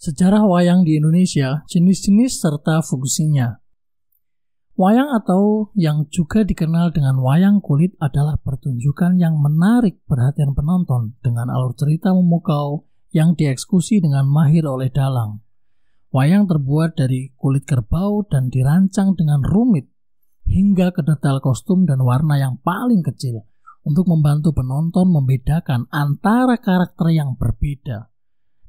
Sejarah wayang di Indonesia, jenis-jenis serta fungsinya. Wayang atau yang juga dikenal dengan wayang kulit adalah pertunjukan yang menarik perhatian penonton dengan alur cerita memukau yang dieksekusi dengan mahir oleh dalang. Wayang terbuat dari kulit kerbau dan dirancang dengan rumit hingga ke detail kostum dan warna yang paling kecil untuk membantu penonton membedakan antara karakter yang berbeda.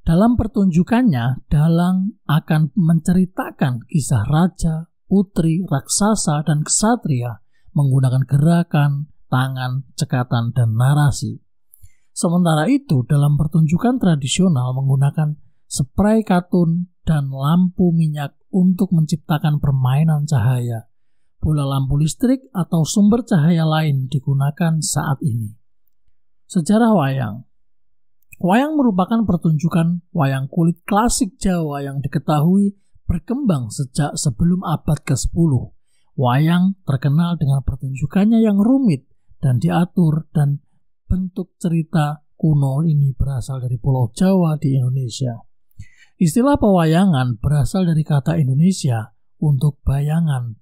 Dalam pertunjukannya, Dalang akan menceritakan kisah raja, putri, raksasa, dan kesatria menggunakan gerakan, tangan, cekatan, dan narasi. Sementara itu, dalam pertunjukan tradisional menggunakan spray katun dan lampu minyak untuk menciptakan permainan cahaya. Bola lampu listrik atau sumber cahaya lain digunakan saat ini. Sejarah wayang Wayang merupakan pertunjukan wayang kulit klasik Jawa yang diketahui berkembang sejak sebelum abad ke-10. Wayang terkenal dengan pertunjukannya yang rumit dan diatur dan bentuk cerita kuno ini berasal dari Pulau Jawa di Indonesia. Istilah pewayangan berasal dari kata Indonesia untuk bayangan.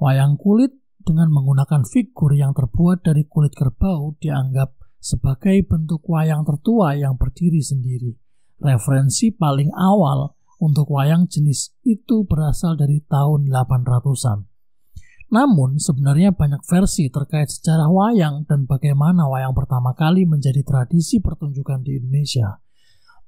Wayang kulit dengan menggunakan figur yang terbuat dari kulit kerbau dianggap sebagai bentuk wayang tertua yang berdiri sendiri. Referensi paling awal untuk wayang jenis itu berasal dari tahun 800-an. Namun, sebenarnya banyak versi terkait sejarah wayang dan bagaimana wayang pertama kali menjadi tradisi pertunjukan di Indonesia.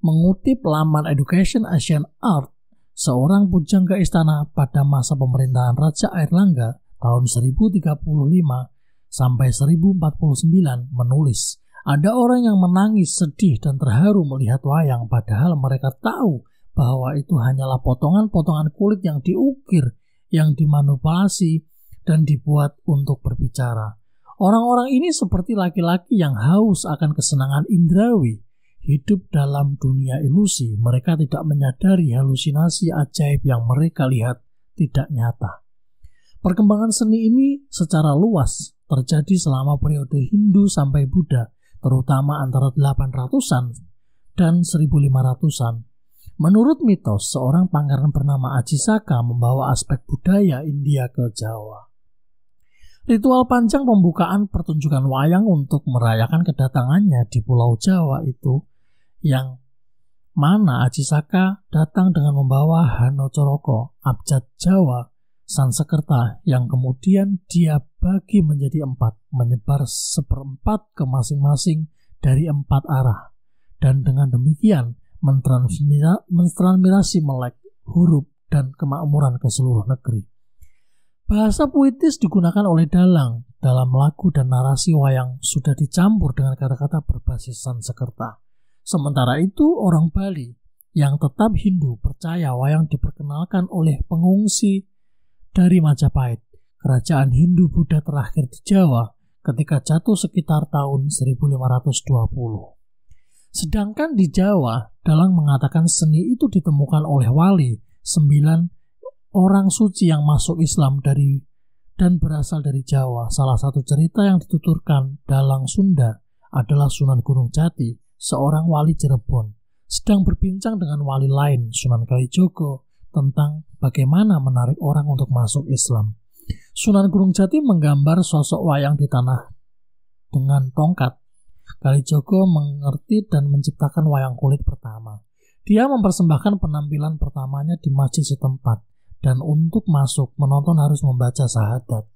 Mengutip laman Education Asian Art, seorang pujangga istana pada masa pemerintahan Raja Airlangga tahun 1035 sampai 1049 menulis, ada orang yang menangis sedih dan terharu melihat wayang padahal mereka tahu bahwa itu hanyalah potongan-potongan kulit yang diukir, yang dimanipulasi, dan dibuat untuk berbicara. Orang-orang ini seperti laki-laki yang haus akan kesenangan indrawi, hidup dalam dunia ilusi. Mereka tidak menyadari halusinasi ajaib yang mereka lihat tidak nyata. Perkembangan seni ini secara luas terjadi selama periode Hindu sampai Buddha terutama antara 800-an dan 1500-an. Menurut mitos, seorang pangeran bernama Ajisaka membawa aspek budaya India ke Jawa. Ritual panjang pembukaan pertunjukan wayang untuk merayakan kedatangannya di Pulau Jawa itu yang mana Ajisaka datang dengan membawa Hanocoroko, abjad Jawa, Sansekerta yang kemudian dia bagi menjadi empat, menyebar seperempat ke masing-masing dari empat arah. Dan dengan demikian mentransmigrasi melek huruf dan kemakmuran ke seluruh negeri. Bahasa puitis digunakan oleh dalang dalam lagu dan narasi wayang sudah dicampur dengan kata-kata berbasis Sansekerta. Sementara itu, orang Bali yang tetap Hindu percaya wayang diperkenalkan oleh pengungsi dari Majapahit, kerajaan Hindu-Buddha terakhir di Jawa ketika jatuh sekitar tahun 1520. Sedangkan di Jawa, Dalang mengatakan seni itu ditemukan oleh wali, sembilan orang suci yang masuk Islam dari dan berasal dari Jawa. Salah satu cerita yang dituturkan Dalang Sunda adalah Sunan Gunung Jati, seorang wali Cirebon, sedang berbincang dengan wali lain, Sunan Kalijogo, tentang bagaimana menarik orang untuk masuk Islam. Sunan Gunung Jati menggambar sosok wayang di tanah dengan tongkat. Kalijogo mengerti dan menciptakan wayang kulit pertama. Dia mempersembahkan penampilan pertamanya di masjid setempat dan untuk masuk menonton harus membaca sahadat.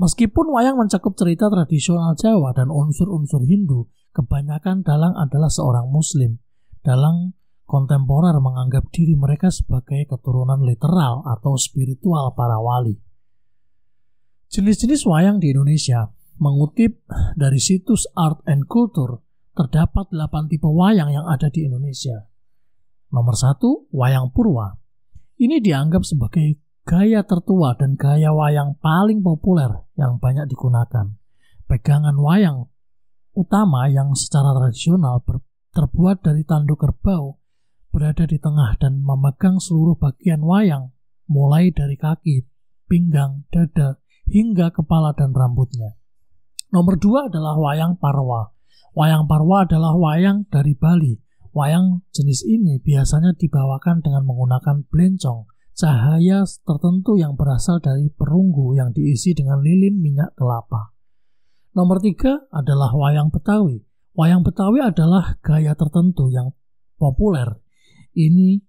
Meskipun wayang mencakup cerita tradisional Jawa dan unsur-unsur Hindu, kebanyakan dalang adalah seorang muslim. Dalang kontemporer menganggap diri mereka sebagai keturunan literal atau spiritual para wali. Jenis-jenis wayang di Indonesia mengutip dari situs Art and Culture terdapat 8 tipe wayang yang ada di Indonesia. Nomor 1, wayang purwa. Ini dianggap sebagai gaya tertua dan gaya wayang paling populer yang banyak digunakan. Pegangan wayang utama yang secara tradisional terbuat dari tanduk kerbau berada di tengah dan memegang seluruh bagian wayang, mulai dari kaki, pinggang, dada, hingga kepala dan rambutnya. Nomor dua adalah wayang parwa. Wayang parwa adalah wayang dari Bali. Wayang jenis ini biasanya dibawakan dengan menggunakan blencong cahaya tertentu yang berasal dari perunggu yang diisi dengan lilin minyak kelapa. Nomor tiga adalah wayang Betawi. Wayang Betawi adalah gaya tertentu yang populer ini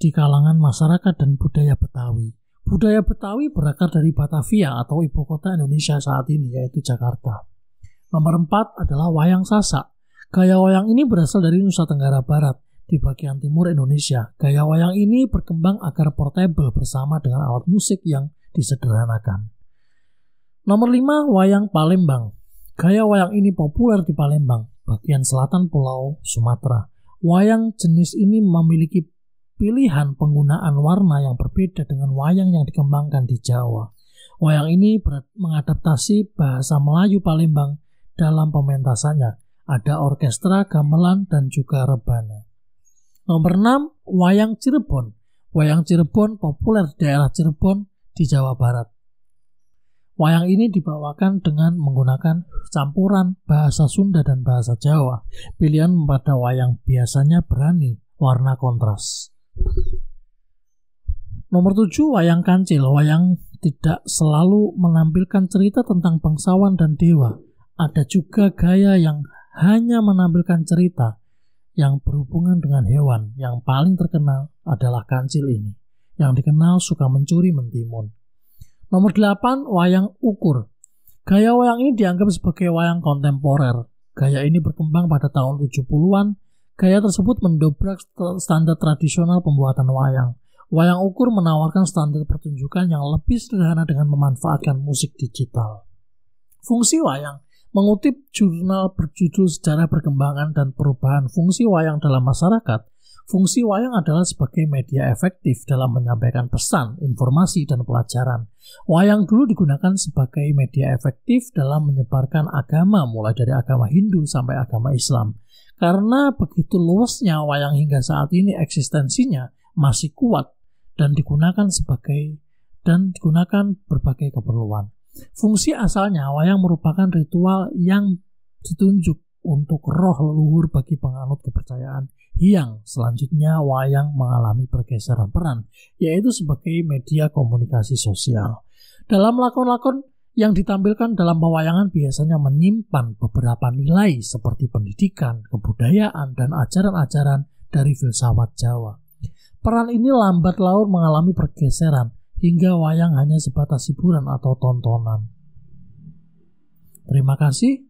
di kalangan masyarakat dan budaya Betawi. Budaya Betawi berakar dari Batavia atau ibu kota Indonesia saat ini, yaitu Jakarta. Nomor empat adalah wayang sasak. Gaya wayang ini berasal dari Nusa Tenggara Barat, di bagian timur Indonesia. Gaya wayang ini berkembang agar portable bersama dengan alat musik yang disederhanakan. Nomor lima wayang Palembang. Gaya wayang ini populer di Palembang, bagian selatan Pulau Sumatera. Wayang jenis ini memiliki pilihan penggunaan warna yang berbeda dengan wayang yang dikembangkan di Jawa. Wayang ini mengadaptasi bahasa Melayu Palembang dalam pementasannya. Ada orkestra, gamelan, dan juga rebana. Nomor 6, Wayang Cirebon. Wayang Cirebon populer di daerah Cirebon di Jawa Barat. Wayang ini dibawakan dengan menggunakan campuran bahasa Sunda dan bahasa Jawa. Pilihan pada wayang biasanya berani, warna kontras. Nomor 7, wayang kancil. Wayang tidak selalu menampilkan cerita tentang bangsawan dan dewa. Ada juga gaya yang hanya menampilkan cerita yang berhubungan dengan hewan. Yang paling terkenal adalah kancil ini, yang dikenal suka mencuri mentimun. Nomor 8, wayang ukur. Gaya wayang ini dianggap sebagai wayang kontemporer. Gaya ini berkembang pada tahun 70-an. Gaya tersebut mendobrak standar tradisional pembuatan wayang. Wayang ukur menawarkan standar pertunjukan yang lebih sederhana dengan memanfaatkan musik digital. Fungsi wayang mengutip jurnal berjudul Sejarah Perkembangan dan Perubahan Fungsi Wayang dalam Masyarakat, Fungsi wayang adalah sebagai media efektif dalam menyampaikan pesan, informasi, dan pelajaran. Wayang dulu digunakan sebagai media efektif dalam menyebarkan agama, mulai dari agama Hindu sampai agama Islam. Karena begitu luasnya wayang hingga saat ini eksistensinya masih kuat dan digunakan sebagai dan digunakan berbagai keperluan. Fungsi asalnya wayang merupakan ritual yang ditunjuk untuk roh leluhur bagi penganut kepercayaan yang selanjutnya wayang mengalami pergeseran peran, yaitu sebagai media komunikasi sosial. Dalam lakon-lakon yang ditampilkan dalam pewayangan biasanya menyimpan beberapa nilai seperti pendidikan, kebudayaan, dan ajaran-ajaran dari filsafat Jawa. Peran ini lambat laun mengalami pergeseran hingga wayang hanya sebatas hiburan atau tontonan. Terima kasih